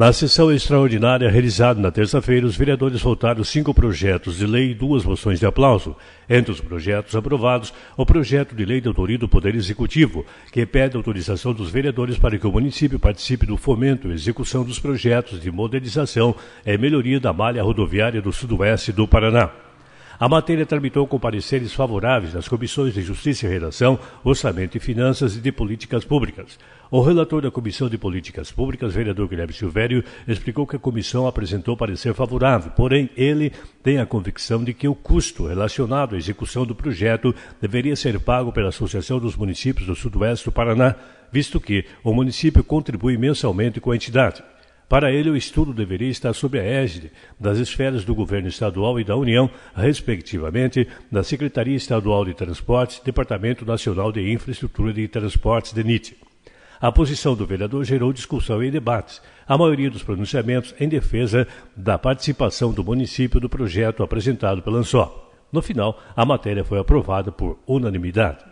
Na sessão extraordinária realizada na terça-feira, os vereadores votaram cinco projetos de lei e duas moções de aplauso. Entre os projetos aprovados, o projeto de lei de autoria do Poder Executivo, que pede autorização dos vereadores para que o município participe do fomento e execução dos projetos de modernização e melhoria da malha rodoviária do sudoeste do Paraná. A matéria tramitou com pareceres favoráveis das comissões de Justiça e Redação, Orçamento e Finanças e de Políticas Públicas. O relator da Comissão de Políticas Públicas, vereador Guilherme Silvério, explicou que a comissão apresentou parecer favorável, porém ele tem a convicção de que o custo relacionado à execução do projeto deveria ser pago pela Associação dos Municípios do Sudoeste do Paraná, visto que o município contribui mensalmente com a entidade. Para ele, o estudo deveria estar sob a égide das esferas do governo estadual e da União, respectivamente, da Secretaria Estadual de Transportes, Departamento Nacional de Infraestrutura de Transportes, DENIT. A posição do vereador gerou discussão e debates, a maioria dos pronunciamentos em defesa da participação do município do projeto apresentado pela ANSO. No final, a matéria foi aprovada por unanimidade.